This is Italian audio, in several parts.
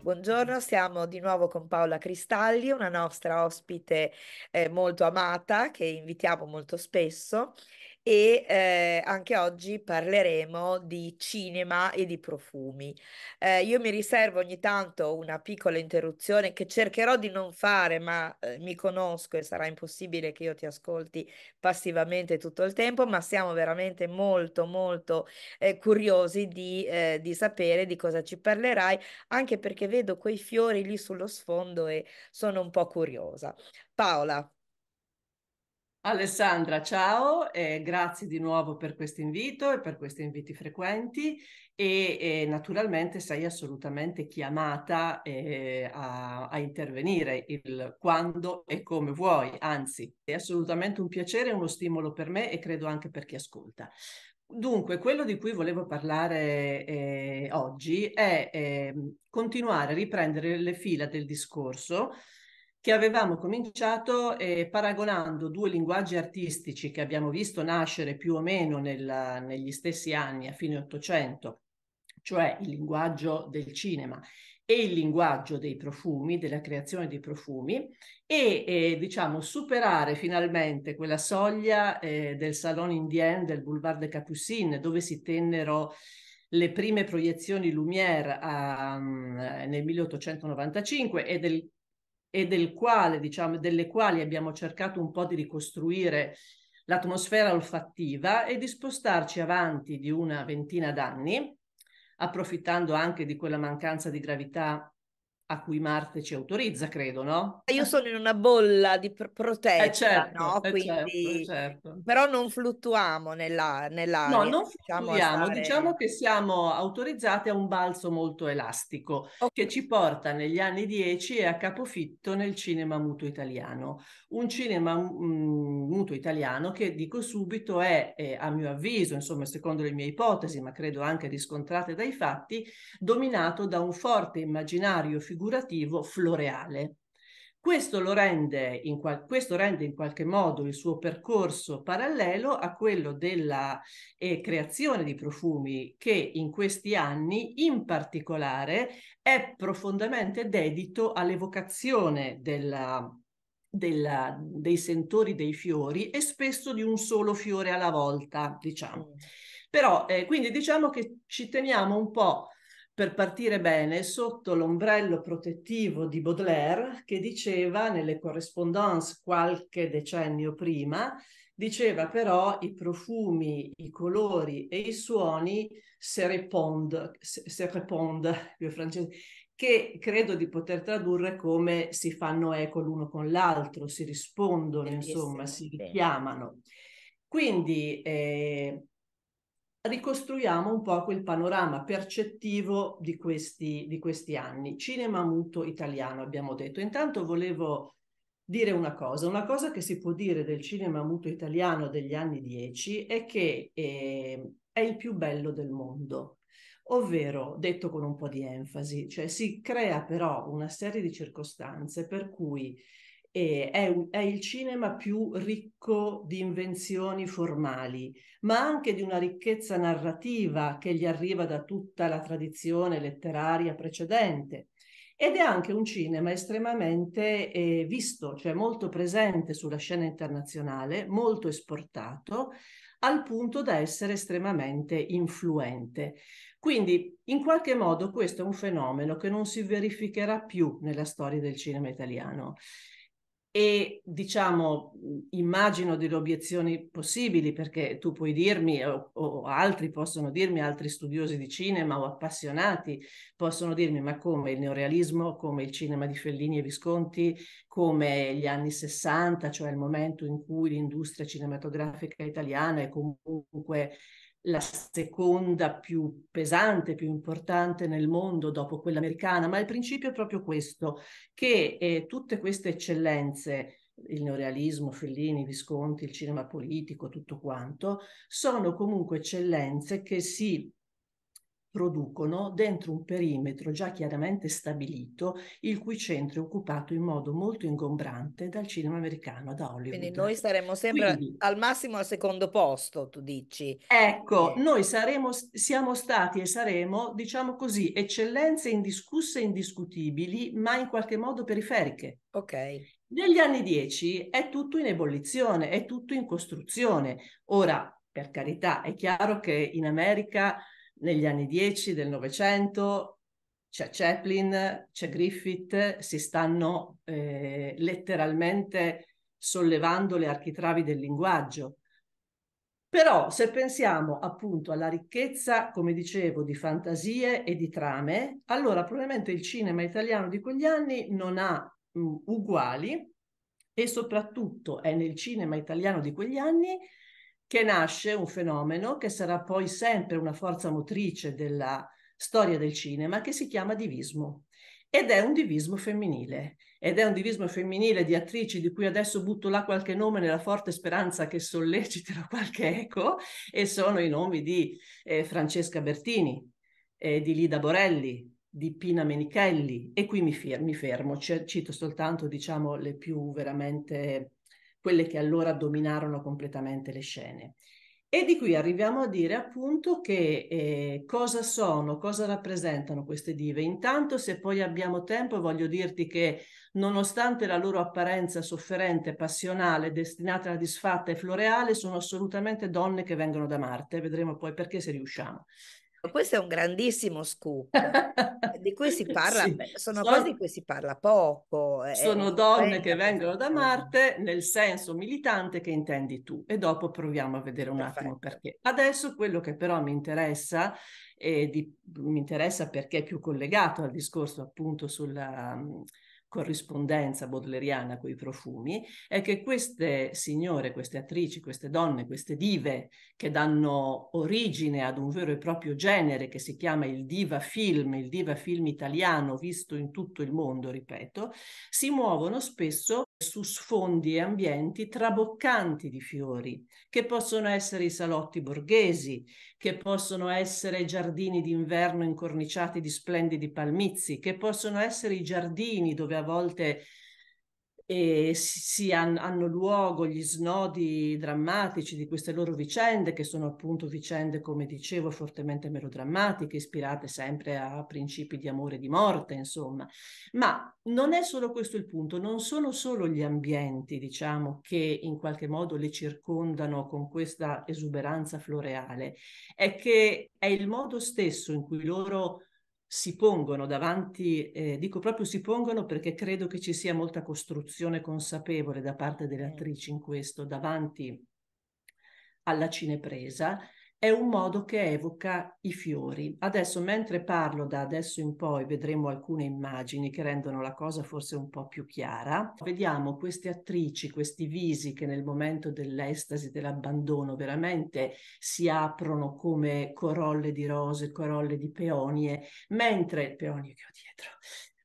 Buongiorno, siamo di nuovo con Paola Cristalli, una nostra ospite eh, molto amata che invitiamo molto spesso e eh, anche oggi parleremo di cinema e di profumi. Eh, io mi riservo ogni tanto una piccola interruzione che cercherò di non fare, ma eh, mi conosco e sarà impossibile che io ti ascolti passivamente tutto il tempo, ma siamo veramente molto molto eh, curiosi di, eh, di sapere di cosa ci parlerai, anche perché vedo quei fiori lì sullo sfondo e sono un po' curiosa. Paola. Alessandra, ciao, eh, grazie di nuovo per questo invito e per questi inviti frequenti e, e naturalmente sei assolutamente chiamata eh, a, a, intervenire il quando e come vuoi, anzi è assolutamente un piacere e uno stimolo per me e credo anche per chi ascolta. Dunque, quello di cui volevo parlare eh, oggi è ehm, continuare a riprendere le fila del discorso che avevamo cominciato eh, paragonando due linguaggi artistici che abbiamo visto nascere più o meno nella, negli stessi anni, a fine Ottocento, cioè il linguaggio del cinema e il linguaggio dei profumi, della creazione dei profumi, e eh, diciamo superare finalmente quella soglia eh, del Salon Indien del Boulevard de Capucines, dove si tennero le prime proiezioni Lumière a, um, eh, nel 1895 e del e del quale, diciamo, delle quali abbiamo cercato un po' di ricostruire l'atmosfera olfattiva e di spostarci avanti di una ventina d'anni, approfittando anche di quella mancanza di gravità a cui Marte ci autorizza, credo, no? Eh, io sono in una bolla di pr- protetta, eh certo, no? Eh, Quindi... Certo, eh, certo. Però non fluttuiamo nella, nell'aria. No, non diciamo fluttuiamo, stare... diciamo che siamo autorizzate a un balzo molto elastico okay. che ci porta negli anni 10 e a capofitto nel cinema muto italiano. Un cinema mm, muto italiano che, dico subito, è, eh, a mio avviso, insomma, secondo le mie ipotesi, ma credo anche riscontrate dai fatti, dominato da un forte immaginario figurativo figurativo floreale. Questo, lo rende in, qual- questo rende in qualche modo il suo percorso parallelo a quello della eh, creazione di profumi che in questi anni in particolare è profondamente dedito all'evocazione della, della, dei sentori dei fiori e spesso di un solo fiore alla volta, diciamo. Mm. Però eh, quindi diciamo che ci teniamo un po' per partire bene sotto l'ombrello protettivo di Baudelaire che diceva nelle correspondence qualche decennio prima, diceva però i profumi, i colori e i suoni se répondent, se répondent, più francese, che credo di poter tradurre come si fanno eco l'uno con l'altro, si rispondono, insomma, si richiamano. Quindi eh, ricostruiamo un po' quel panorama percettivo di questi, di questi anni. Cinema muto italiano, abbiamo detto. Intanto volevo dire una cosa, una cosa che si può dire del cinema muto italiano degli anni 10 è che eh, è il più bello del mondo, ovvero, detto con un po' di enfasi, cioè si crea però una serie di circostanze per cui è, è, il cinema più ricco di invenzioni formali, ma anche di una ricchezza narrativa che gli arriva da tutta la tradizione letteraria precedente. Ed è anche un cinema estremamente eh, visto, cioè molto presente sulla scena internazionale, molto esportato, al punto da essere estremamente influente. Quindi, in qualche modo, questo è un fenomeno che non si verificherà più nella storia del cinema italiano e diciamo immagino delle obiezioni possibili perché tu puoi dirmi o, o, altri possono dirmi, altri studiosi di cinema o appassionati possono dirmi ma come il neorealismo, come il cinema di Fellini e Visconti, come gli anni 60, cioè il momento in cui l'industria cinematografica italiana è comunque la seconda più pesante, più importante nel mondo dopo quella americana, ma il principio è proprio questo, che eh, tutte queste eccellenze, il neorealismo, Fellini, Visconti, il cinema politico, tutto quanto, sono comunque eccellenze che si producono dentro un perimetro già chiaramente stabilito, il cui centro è occupato in modo molto ingombrante dal cinema americano, da Hollywood. Quindi noi saremo sempre Quindi, al massimo al secondo posto, tu dici. Ecco, eh. noi saremo, siamo stati e saremo, diciamo così, eccellenze indiscusse e indiscutibili, ma in qualche modo periferiche. Ok. Negli anni dieci è tutto in ebollizione, è tutto in costruzione. Ora, per carità, è chiaro che in America negli anni 10 del Novecento, c'è Chaplin, c'è Griffith, si stanno eh, letteralmente sollevando le architravi del linguaggio. Però se pensiamo appunto alla ricchezza, come dicevo, di fantasie e di trame, allora probabilmente il cinema italiano di quegli anni non ha mh, mm, uguali e soprattutto è nel cinema italiano di quegli anni che nasce un fenomeno che sarà poi sempre una forza motrice della storia del cinema che si chiama divismo. Ed è un divismo femminile, ed è un divismo femminile di attrici di cui adesso butto là qualche nome nella forte speranza che sollecitino qualche eco, e sono i nomi di eh, Francesca Bertini, eh, di Lida Borelli, di Pina Menichelli, e qui mi, fer- mi fermo, C- cito soltanto diciamo, le più veramente quelle che allora dominarono completamente le scene. E di qui arriviamo a dire appunto che eh, cosa sono, cosa rappresentano queste dive. Intanto, se poi abbiamo tempo, voglio dirti che nonostante la loro apparenza sofferente, passionale, destinata alla disfatta e floreale, sono assolutamente donne che vengono da Marte. Vedremo poi perché se riusciamo. Questo è un grandissimo scoop, eh, di cui si parla, sì, sono, sono, cose di cui si parla poco. Eh, sono donne che vengono da Marte nel senso militante che intendi tu e dopo proviamo a vedere un Perfetto. attimo perché. Adesso quello che però mi interessa, e di, mi interessa perché è più collegato al discorso appunto sulla corrispondenza bodleriana con i profumi è che queste signore, queste attrici, queste donne, queste dive che danno origine ad un vero e proprio genere che si chiama il diva film, il diva film italiano visto in tutto il mondo, ripeto, si muovono spesso su sfondi e ambienti traboccanti di fiori, che possono essere i salotti borghesi, che possono essere giardini d'inverno incorniciati di splendidi palmizi, che possono essere i giardini dove a volte e si han, hanno luogo gli snodi drammatici di queste loro vicende, che sono appunto vicende, come dicevo, fortemente melodrammatiche, ispirate sempre a principi di amore e di morte, insomma. Ma non è solo questo il punto, non sono solo gli ambienti, diciamo, che in qualche modo le circondano con questa esuberanza floreale, è che è il modo stesso in cui loro si pongono davanti, eh, dico proprio si pongono perché credo che ci sia molta costruzione consapevole da parte delle attrici in questo, davanti alla cinepresa è un modo che evoca i fiori. Adesso, mentre parlo da adesso in poi, vedremo alcune immagini che rendono la cosa forse un po' più chiara. Vediamo queste attrici, questi visi che nel momento dell'estasi, dell'abbandono, veramente si aprono come corolle di rose, corolle di peonie, mentre peonie che ho dietro.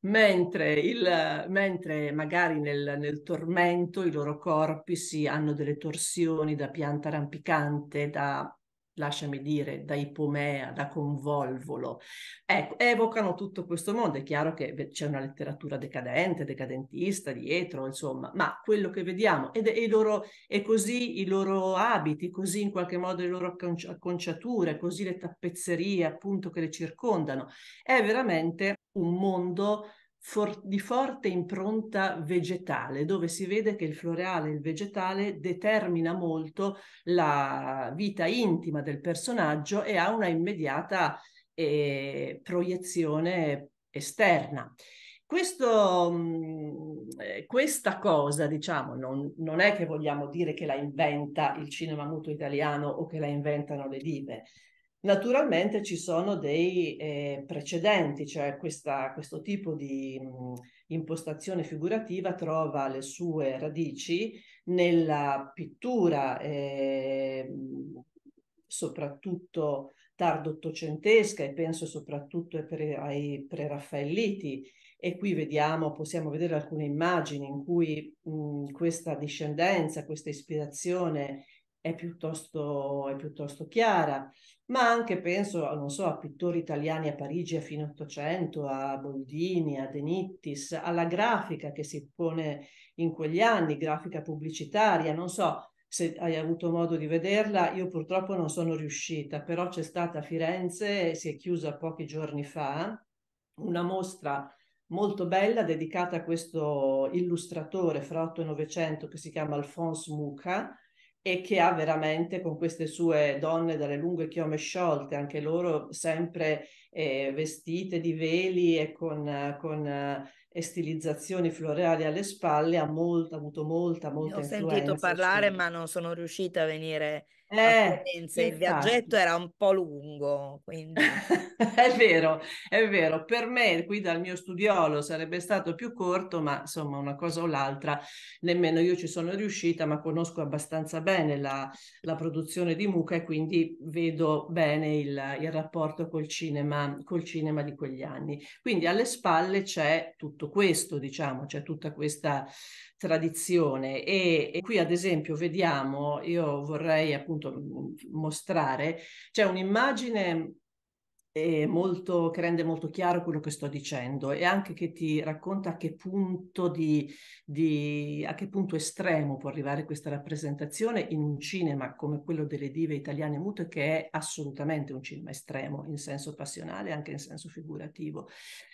Mentre, il, mentre, magari nel, nel, tormento i loro corpi si hanno delle torsioni da pianta rampicante, da lasciami dire, da ipomea, da convolvolo, ecco, evocano tutto questo mondo. È chiaro che c'è una letteratura decadente, decadentista dietro, insomma, ma quello che vediamo, ed, e, loro, e così i loro abiti, così in qualche modo le loro acconciature, acconciature, così le tappezzerie appunto che le circondano, è veramente un mondo for- di forte impronta vegetale, dove si vede che il floreale e il vegetale determina molto la vita intima del personaggio e ha una immediata eh, proiezione esterna. Questo, mm, eh, questa cosa, diciamo, non, non, è che vogliamo dire che la inventa il cinema muto italiano o che la inventano le dive, Naturalmente ci sono dei eh, precedenti, cioè questa, questo tipo di mh, impostazione figurativa trova le sue radici nella pittura, eh, soprattutto tardo ottocentesca e penso soprattutto ai, pre, ai preraffaelliti e qui vediamo, possiamo vedere alcune immagini in cui mh, questa discendenza, questa ispirazione è piuttosto, è piuttosto chiara, ma anche penso, non so, a pittori italiani a Parigi a fine Ottocento, a Boldini, a Denittis, alla grafica che si pone in quegli anni, grafica pubblicitaria, non so se hai avuto modo di vederla, io purtroppo non sono riuscita, però c'è stata a Firenze, si è chiusa pochi giorni fa, una mostra molto bella dedicata a questo illustratore fra 8 e 900 che si chiama Alphonse Mucha, e che ha veramente con queste sue donne dalle lunghe chiome sciolte, anche loro sempre eh, vestite di veli e con, con eh, stilizzazioni floreali alle spalle, ha, molto, avuto molta, molta Ho influenza. Ho sentito parlare, sì. ma non sono riuscita a venire eh, il viaggetto era un po' lungo. Quindi... è vero, è vero. Per me, qui dal mio studiolo, sarebbe stato più corto, ma insomma una cosa o l'altra, nemmeno io ci sono riuscita, ma conosco abbastanza bene la, la produzione di mucca e quindi vedo bene il, il rapporto col cinema, col cinema di quegli anni. Quindi alle spalle c'è tutto questo, diciamo, c'è tutta questa tradizione e, e qui ad esempio vediamo, io vorrei appunto appunto mm, mostrare, c'è un'immagine eh, molto, che rende molto chiaro quello che sto dicendo e anche che ti racconta a che punto, di, di, a che punto estremo può arrivare questa rappresentazione in un cinema come quello delle dive italiane mute che è assolutamente un cinema estremo in senso passionale e anche in senso figurativo.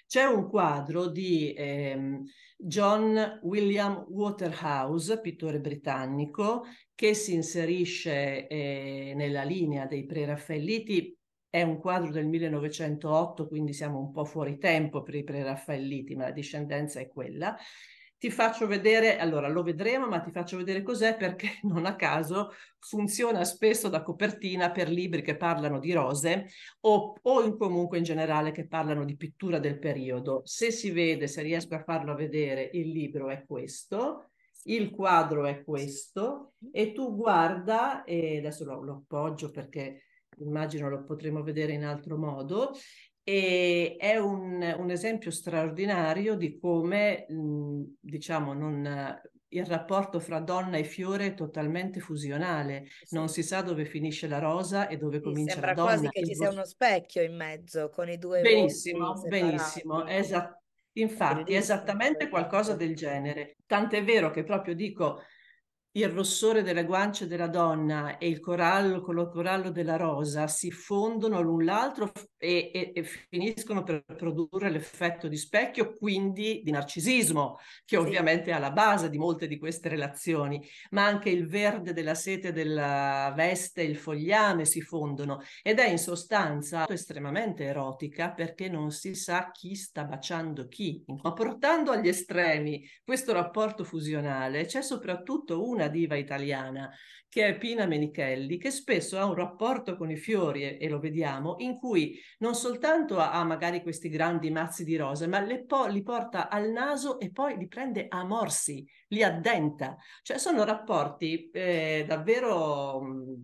C'è un quadro di ehm, John William Waterhouse, pittore britannico, che si inserisce eh, nella linea dei preraffaelliti è un quadro del 1908, quindi siamo un po' fuori tempo per i preraffaelliti, ma la discendenza è quella. Ti faccio vedere, allora lo vedremo, ma ti faccio vedere cos'è perché non a caso funziona spesso da copertina per libri che parlano di rose o, o in comunque in generale che parlano di pittura del periodo. Se si vede, se riesco a farlo vedere, il libro è questo il quadro è questo e tu guarda, e adesso lo, lo appoggio perché immagino lo potremo vedere in altro modo, e è un, un esempio straordinario di come, mm, diciamo, non, il rapporto fra donna e fiore è totalmente fusionale, sì. non si sa dove finisce la rosa e dove sì, comincia la donna. Sembra quasi che ci sia uno specchio in mezzo con i due. Benissimo, benissimo, esatto Infatti, esattamente qualcosa del genere. Tant'è vero che proprio dico il rossore delle guance della donna e il corallo con lo corallo della rosa si fondono l'un l'altro e, e, e finiscono per produrre l'effetto di specchio, quindi di narcisismo, che sì. ovviamente è alla base di molte di queste relazioni, ma anche il verde della sete della veste e il fogliame si fondono ed è in sostanza estremamente erotica perché non si sa chi sta baciando chi. Ma portando agli estremi questo rapporto fusionale c'è soprattutto una una diva italiana, che è Pina Menichelli, che spesso ha un rapporto con i fiori, e, lo vediamo, in cui non soltanto ha, magari questi grandi mazzi di rose, ma po- li porta al naso e poi li prende a morsi, li addenta. Cioè sono rapporti eh, davvero... Mh,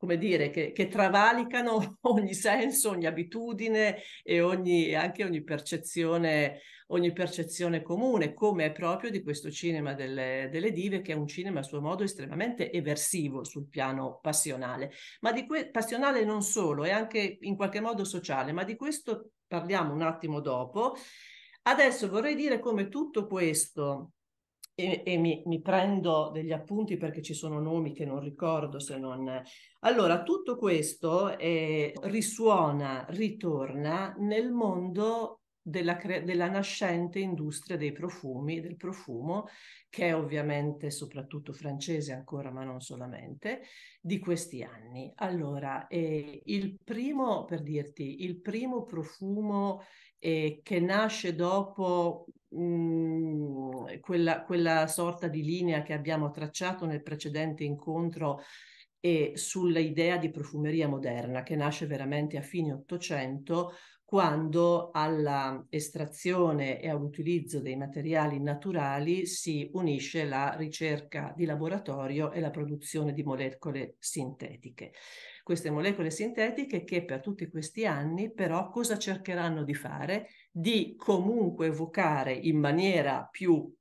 come dire, che, che, travalicano ogni senso, ogni abitudine e ogni, anche ogni percezione, ogni percezione comune, come è proprio di questo cinema delle, delle, dive, che è un cinema a suo modo estremamente eversivo sul piano passionale, ma di que- passionale non solo, è anche in qualche modo sociale, ma di questo parliamo un attimo dopo. Adesso vorrei dire come tutto questo e, e mi, mi, prendo degli appunti perché ci sono nomi che non ricordo se non... Allora, tutto questo eh, risuona, ritorna nel mondo della, cre- della, nascente industria dei profumi, del profumo, che è ovviamente soprattutto francese ancora, ma non solamente, di questi anni. Allora, eh, il primo, per dirti, il primo profumo eh, che nasce dopo... Mh, mm, quella, quella sorta di linea che abbiamo tracciato nel precedente incontro e sull'idea di profumeria moderna che nasce veramente a fine Ottocento quando alla estrazione e all'utilizzo dei materiali naturali si unisce la ricerca di laboratorio e la produzione di molecole sintetiche. Queste molecole sintetiche che per tutti questi anni però cosa cercheranno di fare? Di comunque evocare in maniera più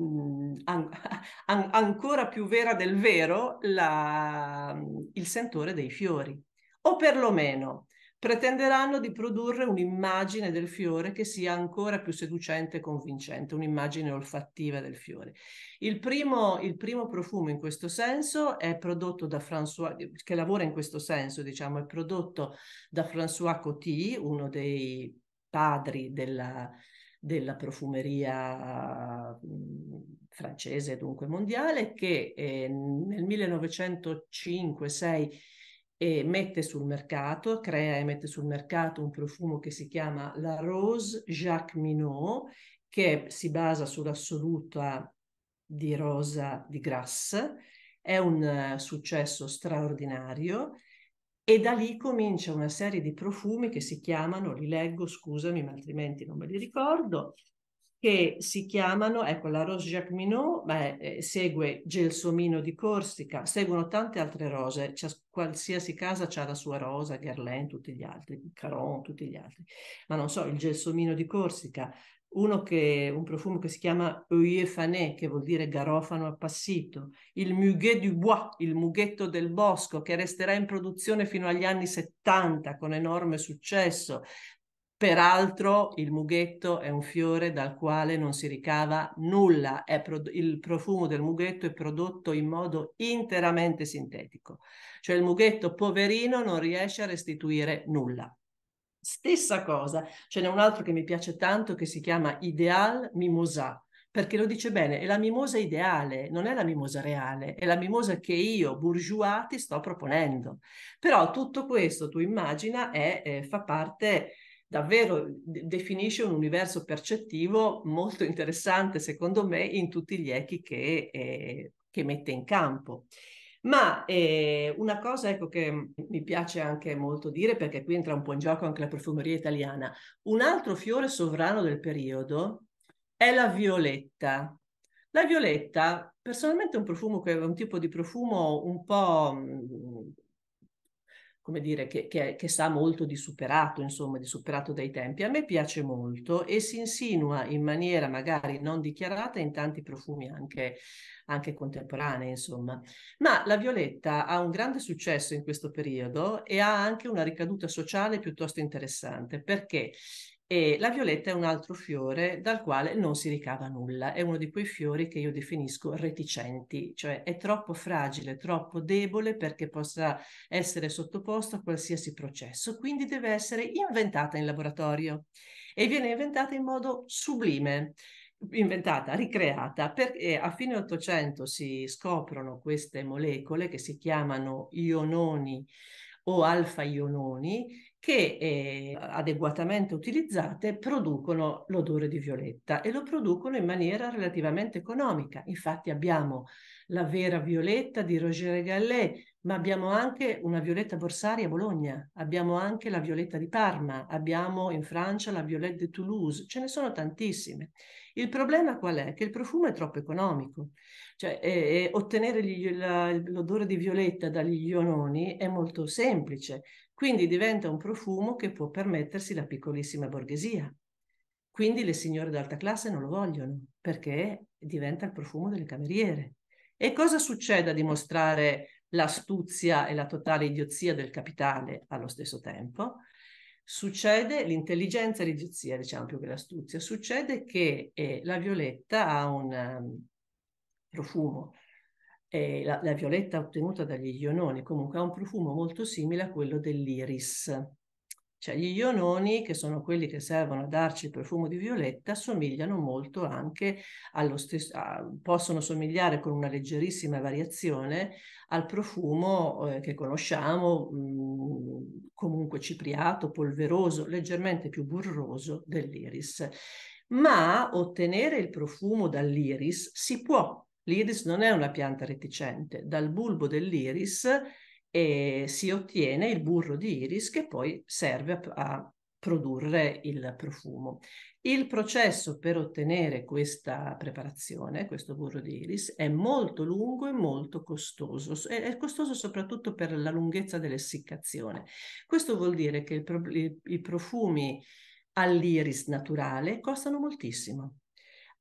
Mm, an- an- ancora più vera del vero la, il sentore dei fiori, o perlomeno pretenderanno di produrre un'immagine del fiore che sia ancora più seducente e convincente, un'immagine olfattiva del fiore. Il primo, il primo profumo in questo senso è prodotto da François, che lavora in questo senso, diciamo, è prodotto da François Coty, uno dei padri della, della profumeria mhmm, francese, dunque mondiale, che eh, nel 1905-6 eh, mette sul mercato, crea e mette sul mercato un profumo che si chiama La Rose Jacques Minot, che si basa sull'assoluta di rosa di Grasse. È un uh, successo straordinario e da lì comincia una serie di profumi che si chiamano, li leggo, scusami, ma altrimenti non me li ricordo, che si chiamano, ecco, la Rose Jacqueminot beh, eh, segue Gelsomino di Corsica, seguono tante altre rose, qualsiasi casa ha la sua rosa, Guerlain, tutti gli altri, Caron, tutti gli altri, ma non so, il Gelsomino di Corsica, uno che, un profumo che si chiama Euphané, che vuol dire garofano appassito, il Muguet du Bois, il mughetto del bosco, che resterà in produzione fino agli anni 70 con enorme successo. Peraltro il mughetto è un fiore dal quale non si ricava nulla, pro- il profumo del mughetto è prodotto in modo interamente sintetico, cioè il mughetto poverino non riesce a restituire nulla. Stessa cosa, ce n'è un altro che mi piace tanto che si chiama Ideal Mimosa, perché lo dice bene, è la mimosa ideale, non è la mimosa reale, è la mimosa che io, bourgeois, ti sto proponendo. Però tutto questo, tu immagina, è, eh, fa parte davvero definisce un universo percettivo molto interessante, secondo me, in tutti gli echi che, eh, che mette in campo. Ma eh, una cosa ecco, che mi piace anche molto dire, perché qui entra un po' in gioco anche la profumeria italiana, un altro fiore sovrano del periodo è la violetta. La violetta, personalmente, è un profumo che è un tipo di profumo un po' mhmm, come dire, che, che, che, sa molto di superato, insomma, di superato dai tempi. A me piace molto e si insinua in maniera magari non dichiarata in tanti profumi anche, anche contemporanei, insomma. Ma la violetta ha un grande successo in questo periodo e ha anche una ricaduta sociale piuttosto interessante, perché e la violetta è un altro fiore dal quale non si ricava nulla, è uno di quei fiori che io definisco reticenti, cioè è troppo fragile, troppo debole perché possa essere sottoposto a qualsiasi processo, quindi deve essere inventata in laboratorio e viene inventata in modo sublime inventata, ricreata, perché a fine 800 si scoprono queste molecole che si chiamano iononi o alfa iononi che eh, adeguatamente utilizzate producono l'odore di violetta e lo producono in maniera relativamente economica. Infatti abbiamo la vera violetta di Roger Gallet, ma abbiamo anche una violetta borsaria a Bologna, abbiamo anche la violetta di Parma, abbiamo in Francia la violetta di Toulouse, ce ne sono tantissime. Il problema qual è? Che il profumo è troppo economico, cioè eh, eh ottenere gli, la, l'odore di violetta dagli iononi è molto semplice, quindi diventa un profumo che può permettersi la piccolissima borghesia. Quindi le signore d'alta classe non lo vogliono perché diventa il profumo delle cameriere. E cosa succede a dimostrare l'astuzia e la totale idiozia del capitale allo stesso tempo? Succede l'intelligenza e l'idiozia, diciamo più che l'astuzia, succede che eh, la violetta ha un um, profumo eh, la, la, violetta ottenuta dagli iononi comunque ha un profumo molto simile a quello dell'iris. Cioè gli iononi, che sono quelli che servono a darci il profumo di violetta, somigliano molto anche allo stesso, a, possono somigliare con una leggerissima variazione al profumo eh, che conosciamo, mh, mm, comunque cipriato, polveroso, leggermente più burroso dell'iris. Ma ottenere il profumo dall'iris si può L'iris non è una pianta reticente, dal bulbo dell'iris eh, si ottiene il burro di iris che poi serve a, a produrre il profumo. Il processo per ottenere questa preparazione, questo burro di iris, è molto lungo e molto costoso. È costoso soprattutto per la lunghezza dell'essiccazione. Questo vuol dire che pro, i, i profumi all'iris naturale costano moltissimo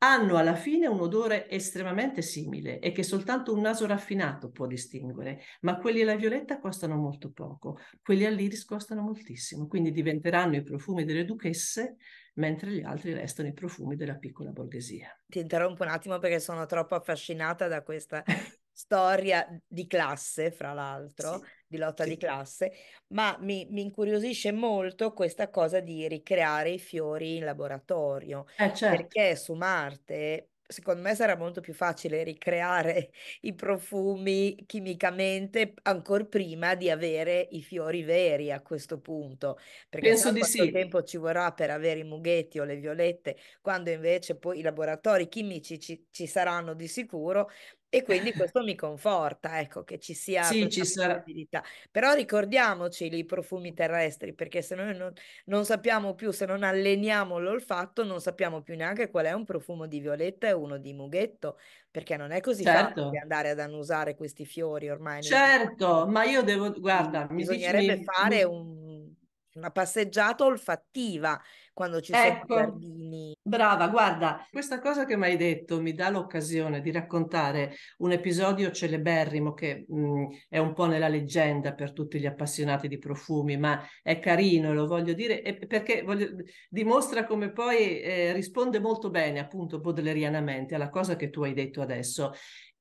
hanno alla fine un odore estremamente simile e che soltanto un naso raffinato può distinguere, ma quelli alla violetta costano molto poco, quelli all'iris costano moltissimo, quindi diventeranno i profumi delle duchesse mentre gli altri restano i profumi della piccola borghesia. Ti interrompo un attimo perché sono troppo affascinata da questa storia di classe, fra l'altro. Sì pilota sì. di classe, ma mi, mi, incuriosisce molto questa cosa di ricreare i fiori in laboratorio, eh, certo. perché su Marte secondo me sarà molto più facile ricreare i profumi chimicamente ancora prima di avere i fiori veri a questo punto, perché Penso di quanto sì. tempo ci vorrà per avere i mughetti o le violette, quando invece poi i laboratori chimici ci, ci saranno di sicuro, e quindi questo mi conforta, ecco, che ci sia sì, ci possibilità. Però ricordiamoci i profumi terrestri, perché se noi non, non, sappiamo più, se non alleniamo l'olfatto, non sappiamo più neanche qual è un profumo di violetta e uno di mughetto, perché non è così certo. facile andare ad annusare questi fiori ormai. Certo, ma io devo, guarda, bisognerebbe mi... fare un, una passeggiata olfattiva quando ci ecco. sono i ecco. giardini Brava, guarda, questa cosa che mi hai detto mi dà l'occasione di raccontare un episodio celeberrimo che mh, mm, è un po' nella leggenda per tutti gli appassionati di profumi, ma è carino, lo voglio dire, perché voglio, dimostra come poi eh, risponde molto bene, appunto, bodlerianamente alla cosa che tu hai detto adesso.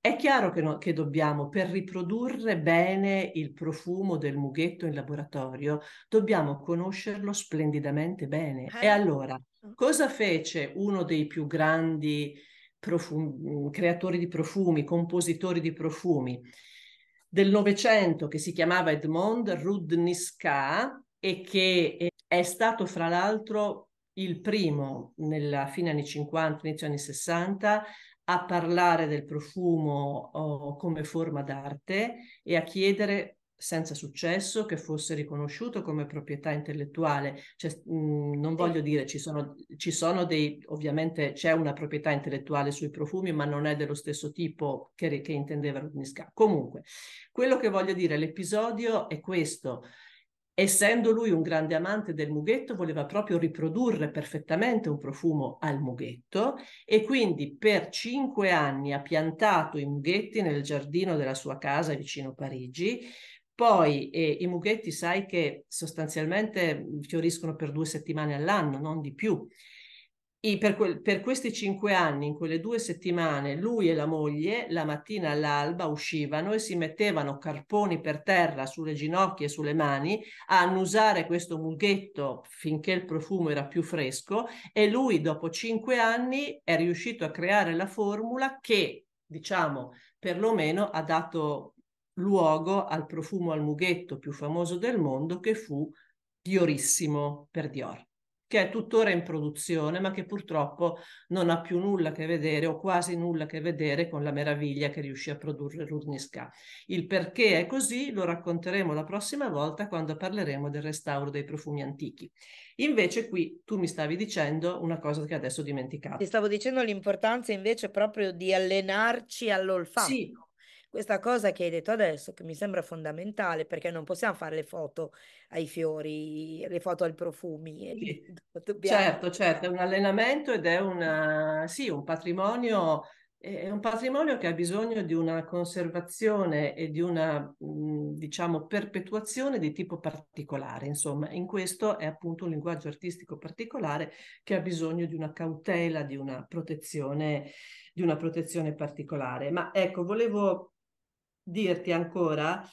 È chiaro che, no, che, dobbiamo, per riprodurre bene il profumo del mughetto in laboratorio, dobbiamo conoscerlo splendidamente bene. Eh. E allora, Cosa fece uno dei più grandi profum- mm, creatori di profumi, compositori di profumi del Novecento che si chiamava Edmond Rudniska e che è stato fra l'altro il primo nella fine anni 50, inizio anni 60 a parlare del profumo oh, come forma d'arte e a chiedere senza successo che fosse riconosciuto come proprietà intellettuale. Cioè, mh, mhmm, non voglio dire, ci sono, ci sono, dei, ovviamente c'è una proprietà intellettuale sui profumi, ma non è dello stesso tipo che, che intendeva Rudniska. Comunque, quello che voglio dire, l'episodio è questo. Essendo lui un grande amante del mughetto, voleva proprio riprodurre perfettamente un profumo al mughetto e quindi per cinque anni ha piantato i mughetti nel giardino della sua casa vicino Parigi poi eh, i mughetti sai che sostanzialmente mhmm, fioriscono per due settimane all'anno, non di più. Per, que- per, questi cinque anni, in quelle due settimane, lui e la moglie la mattina all'alba uscivano e si mettevano carponi per terra sulle ginocchia e sulle mani a annusare questo mughetto finché il profumo era più fresco e lui dopo cinque anni è riuscito a creare la formula che, diciamo, perlomeno ha dato luogo al profumo al mughetto più famoso del mondo che fu Diorissimo per Dior, che è tuttora in produzione ma che purtroppo non ha più nulla a che vedere o quasi nulla a che vedere con la meraviglia che riuscì a produrre Rurnisca. Il perché è così lo racconteremo la prossima volta quando parleremo del restauro dei profumi antichi. Invece qui tu mi stavi dicendo una cosa che adesso ho dimenticato. Ti stavo dicendo l'importanza invece proprio di allenarci all'olfatto. Sì, questa cosa che hai detto adesso, che mi sembra fondamentale, perché non possiamo fare le foto ai fiori, le foto ai profumi. Eh, sì. Dobbiamo... Certo, certo, è un allenamento ed è una, sì, un patrimonio. È un patrimonio che ha bisogno di una conservazione e di una, mm, diciamo, perpetuazione di tipo particolare. Insomma, in questo è appunto un linguaggio artistico particolare che ha bisogno di una cautela, di una protezione, di una protezione particolare. Ma ecco, volevo dirti ancora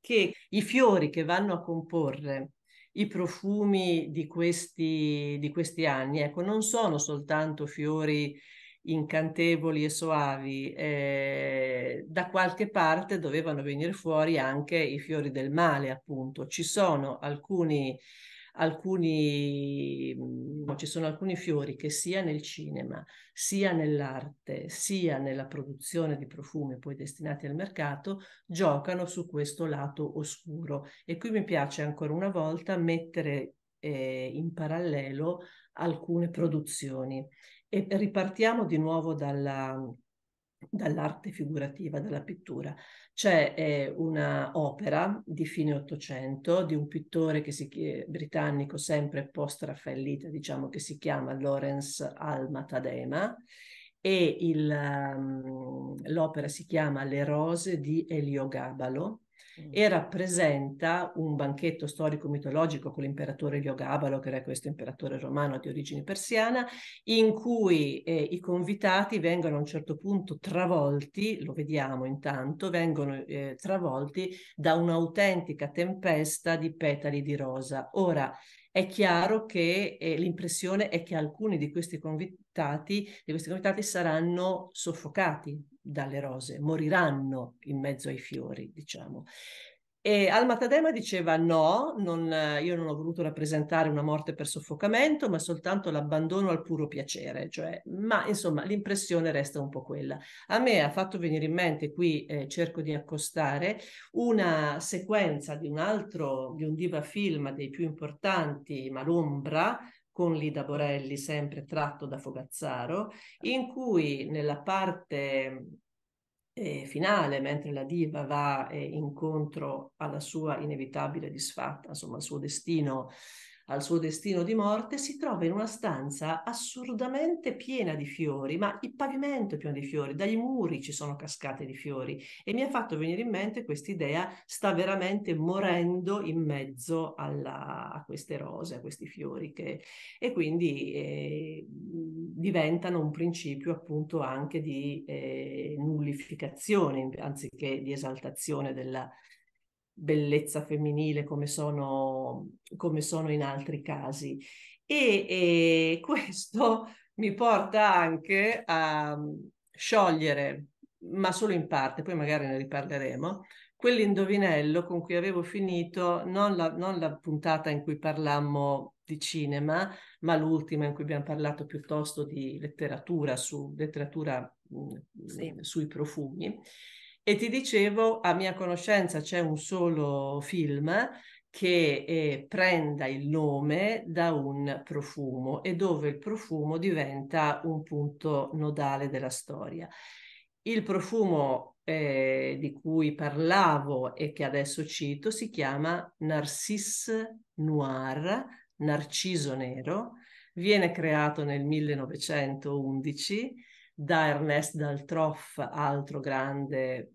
che i fiori che vanno a comporre i profumi di questi, di questi anni, ecco, non sono soltanto fiori incantevoli e soavi, eh, da qualche parte dovevano venire fuori anche i fiori del male, appunto. Ci sono alcuni alcuni, mm, ci sono alcuni fiori che sia nel cinema, sia nell'arte, sia nella produzione di profumi poi destinati al mercato, giocano su questo lato oscuro. E qui mi piace ancora una volta mettere eh, in parallelo alcune produzioni. E ripartiamo di nuovo dalla dall'arte figurativa, della pittura. C'è eh, una opera di fine Ottocento di un pittore che si, eh, britannico sempre post-raffaellita, diciamo che si chiama Lawrence Alma Tadema e il, um, l'opera si chiama Le rose di Eliogabalo Mm. e rappresenta un banchetto storico-mitologico con l'imperatore Liogabalo, che era questo imperatore romano di origine persiana, in cui eh, i convitati vengono a un certo punto travolti, lo vediamo intanto, vengono eh, travolti da un'autentica tempesta di petali di rosa. Ora, è chiaro che eh, l'impressione è che alcuni di questi convitati crotati e questi comitati saranno soffocati dalle rose, moriranno in mezzo ai fiori, diciamo. E Alma Tadema diceva no, non, io non ho voluto rappresentare una morte per soffocamento, ma soltanto l'abbandono al puro piacere, cioè, ma insomma l'impressione resta un po' quella. A me ha fatto venire in mente, qui eh, cerco di accostare, una sequenza di un altro, di un diva film dei più importanti, Malombra, con Lida Borelli, sempre tratto da Fogazzaro, in cui nella parte eh, finale, mentre la diva va eh, incontro alla sua inevitabile disfatta, insomma al suo destino al suo destino di morte, si trova in una stanza assurdamente piena di fiori, ma il pavimento è pieno di fiori, dai muri ci sono cascate di fiori e mi ha fatto venire in mente questa idea, sta veramente morendo in mezzo alla, a queste rose, a questi fiori che, e quindi eh, diventano un principio appunto anche di eh, nullificazione anziché di esaltazione della, bellezza femminile come sono, come sono in altri casi. E, e questo mi porta anche a mm, sciogliere, ma solo in parte, poi magari ne riparleremo, quell'indovinello con cui avevo finito non la, non la, puntata in cui parlammo di cinema, ma l'ultima in cui abbiamo parlato piuttosto di letteratura, su letteratura mh, mm, sui profumi. E ti dicevo, a mia conoscenza c'è un solo film che eh, prenda il nome da un profumo e dove il profumo diventa un punto nodale della storia. Il profumo eh, di cui parlavo e che adesso cito si chiama Narcisse Noir, Narciso Nero, viene creato nel 1911 da Ernest Daltroff, altro grande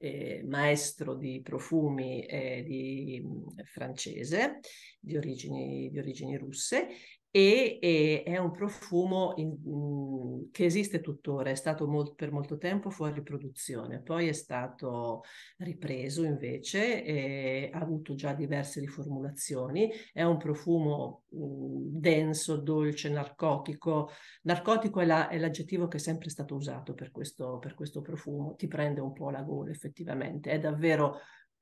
eh, maestro di profumi eh, di, mm, francese di origini, di origini, russe e, e è un profumo in, mm, che esiste tuttora, è stato molt, per molto tempo fuori produzione, poi è stato ripreso invece, ha avuto già diverse riformulazioni, è un profumo mm, denso, dolce, narcotico, narcotico è, la, è, l'aggettivo che è sempre stato usato per questo, per questo profumo, ti prende un po' la gola effettivamente, è davvero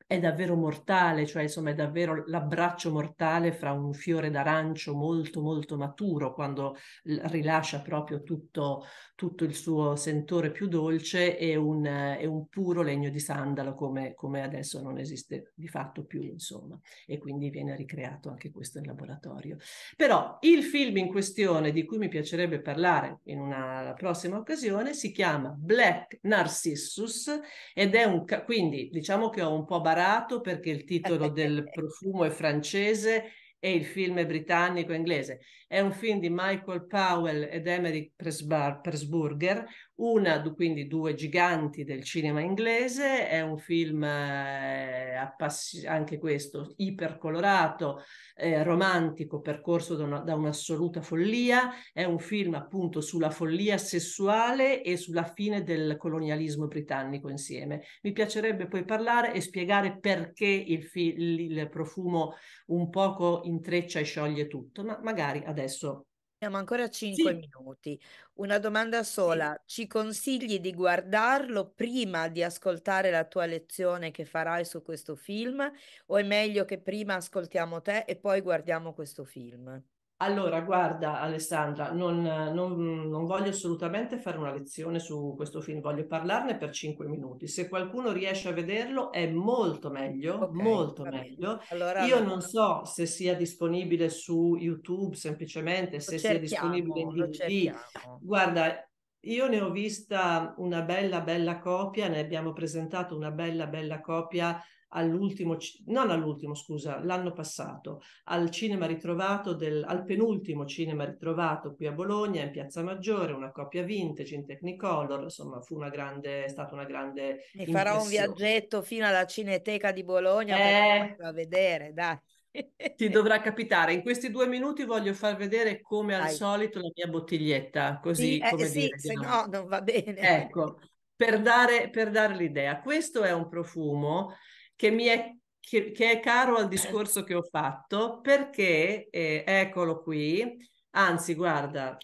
è davvero mortale, cioè insomma è davvero l'abbraccio mortale fra un fiore d'arancio molto molto maturo quando rilascia proprio tutto, tutto il suo sentore più dolce e un, e un puro legno di sandalo come, come, adesso non esiste di fatto più insomma e quindi viene ricreato anche questo in laboratorio. Però il film in questione di cui mi piacerebbe parlare in una prossima occasione si chiama Black Narcissus ed è un, quindi diciamo che ho un po' barato preparato perché il titolo del profumo è francese e il film britannico-inglese. È un film di Michael Powell ed Emerick Pressbar- Pressburger, una, quindi due giganti del cinema inglese. È un film eh, appass- anche questo ipercolorato, eh, romantico, percorso da, una, da un'assoluta follia. È un film appunto sulla follia sessuale e sulla fine del colonialismo britannico insieme. Mi piacerebbe poi parlare e spiegare perché il, fi- il profumo un poco intreccia e scioglie tutto, ma magari adesso... Abbiamo ancora 5 sì. minuti. Una domanda sola. Sì. Ci consigli di guardarlo prima di ascoltare la tua lezione che farai su questo film o è meglio che prima ascoltiamo te e poi guardiamo questo film? Allora, guarda Alessandra, non, non, non, voglio assolutamente fare una lezione su questo film, voglio parlarne per cinque minuti. Se qualcuno riesce a vederlo è molto meglio, okay, molto meglio. Allora, Io non so se sia disponibile su YouTube semplicemente, se sia disponibile in DVD. Guarda, io ne ho vista una bella, bella copia, ne abbiamo presentato una bella, bella copia all'ultimo, non all'ultimo, scusa, l'anno passato, al cinema ritrovato, del, al penultimo cinema ritrovato qui a Bologna, in Piazza Maggiore, una coppia vintage in Technicolor, insomma fu una grande, è stata una grande... Ne farò un viaggetto fino alla Cineteca di Bologna eh, per vedere, dai. Ti dovrà capitare. In questi due minuti voglio far vedere come al Dai. solito la mia bottiglietta, così sì, eh, come eh, dire, sì, se no non va bene. Ecco, per dare, per dare l'idea, questo è un profumo che mi è che, che, è caro al discorso che ho fatto perché, eh, eccolo qui, anzi guarda,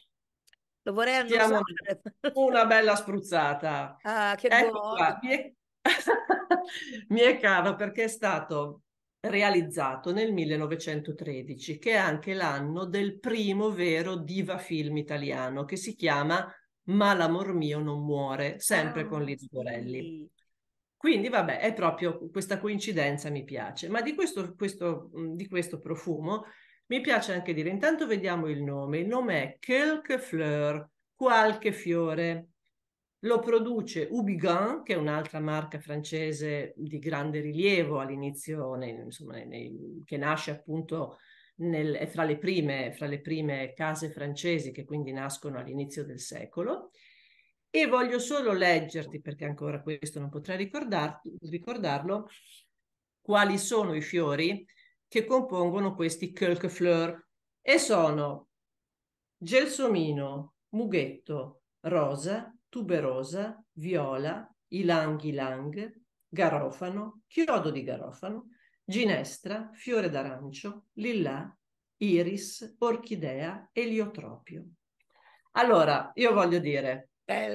lo vorrei annusare. una bella spruzzata. Ah, che ecco buono. Mi è... mi è caro perché è stato realizzato nel 1913, che è anche l'anno del primo vero diva film italiano che si chiama Ma l'amor mio non muore, sempre ah, con Liz Borelli. Quindi vabbè, è proprio questa coincidenza mi piace, ma di questo, questo, di questo profumo mi piace anche dire, intanto vediamo il nome, il nome è Quelque Fleur, qualche fiore, lo produce Ubigan, che è un'altra marca francese di grande rilievo all'inizio, insomma, nei, che nasce appunto nel, fra, le prime, fra, le prime, case francesi che quindi nascono all'inizio del secolo. E voglio solo leggerti, perché ancora questo non potrei ricordarlo, quali sono i fiori che compongono questi Kölkfleur. E sono gelsomino, mughetto, rosa, tuberosa, viola, ilang-ilang, garofano, chiodo di garofano, ginestra, fiore d'arancio, lillà, iris, orchidea, eliotropio. Allora, io voglio dire,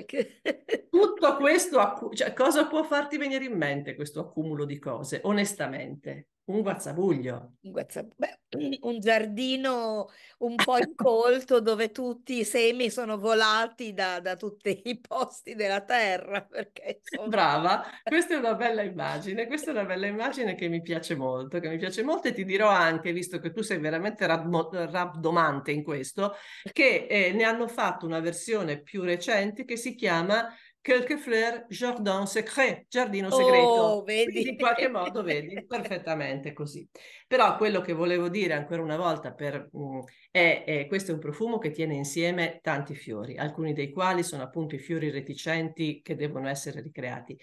tutto questo, cioè, cosa può farti venire in mente questo accumulo di cose, onestamente? Un guazzabuglio. Un, guazzab- beh, un giardino un po' incolto dove tutti i semi sono volati da, da tutti i posti della terra. Perché sono... Brava, questa è una bella immagine, questa è una bella immagine che mi piace molto, che mi piace molto e ti dirò anche, visto che tu sei veramente rabdomante in questo, che eh, ne hanno fatto una versione più recente che si chiama Quelquefleur Jardin Secret, giardino segreto. Oh, vedi. In qualche modo vedi perfettamente così. Però quello che volevo dire ancora una volta per, mm, è, è questo è un profumo che tiene insieme tanti fiori, alcuni dei quali sono appunto i fiori reticenti che devono essere ricreati,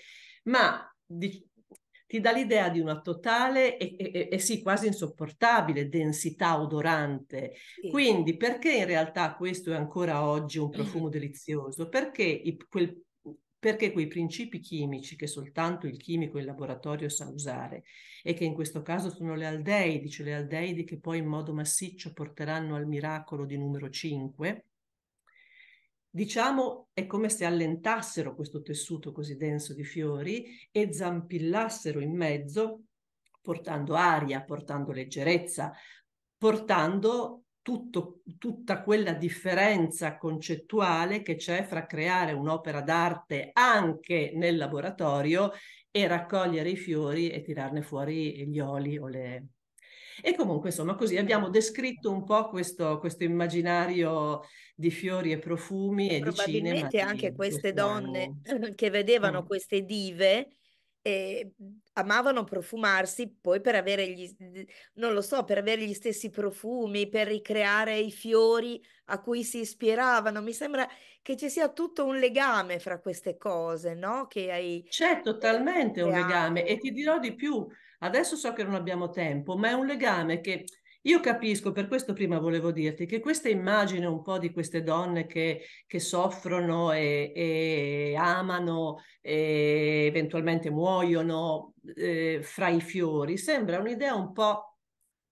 ma di, ti dà l'idea di una totale e, e, e sì, quasi insopportabile densità odorante. Quindi perché in realtà questo è ancora oggi un profumo delizioso? Perché i, quel perché quei principi chimici che soltanto il chimico in laboratorio sa usare e che in questo caso sono le aldeidi, cioè le aldeidi che poi in modo massiccio porteranno al miracolo di numero 5, diciamo è come se allentassero questo tessuto così denso di fiori e zampillassero in mezzo portando aria, portando leggerezza, portando tutto, tutta quella differenza concettuale che c'è fra creare un'opera d'arte anche nel laboratorio e raccogliere i fiori e tirarne fuori gli oli o le... E comunque, insomma, così abbiamo descritto un po' questo, questo immaginario di fiori e profumi e, di cinema. Probabilmente anche queste donne eh, che vedevano mm. queste dive eh, amavano profumarsi poi per avere gli, non lo so, per avere gli stessi profumi, per ricreare i fiori a cui si ispiravano. Mi sembra che ci sia tutto un legame fra queste cose, no? Che hai... C'è totalmente un legame e ti dirò di più. Adesso so che non abbiamo tempo, ma è un legame che io capisco, per questo prima volevo dirti, che questa immagine un po' di queste donne che, che soffrono e, e, amano e eventualmente muoiono eh, fra i fiori sembra un'idea un po'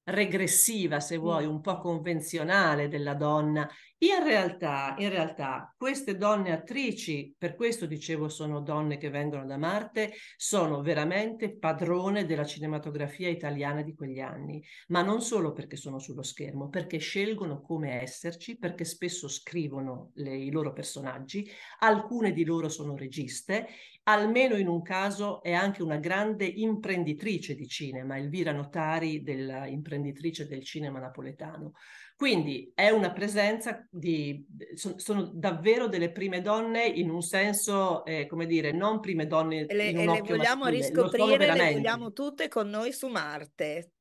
regressiva, se vuoi, un po' convenzionale della donna. In realtà, in realtà, queste donne attrici, per questo dicevo sono donne che vengono da Marte, sono veramente padrone della cinematografia italiana di quegli anni, ma non solo perché sono sullo schermo, perché scelgono come esserci, perché spesso scrivono le, i loro personaggi, alcune di loro sono registe almeno in un caso è anche una grande imprenditrice di cinema, Elvira Notari, del, imprenditrice del cinema napoletano. Quindi è una presenza di... sono, davvero delle prime donne in un senso, eh, come dire, non prime donne e le, in un e le vogliamo maschile, riscoprire, le vogliamo tutte con noi su Marte.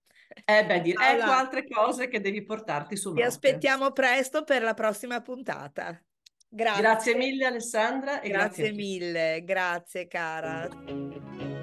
Eh beh, direi allora, ecco altre cose che devi portarti su Marte. Ti aspettiamo presto per la prossima puntata. Grazie. grazie mille Alessandra. grazie, grazie mille, grazie cara.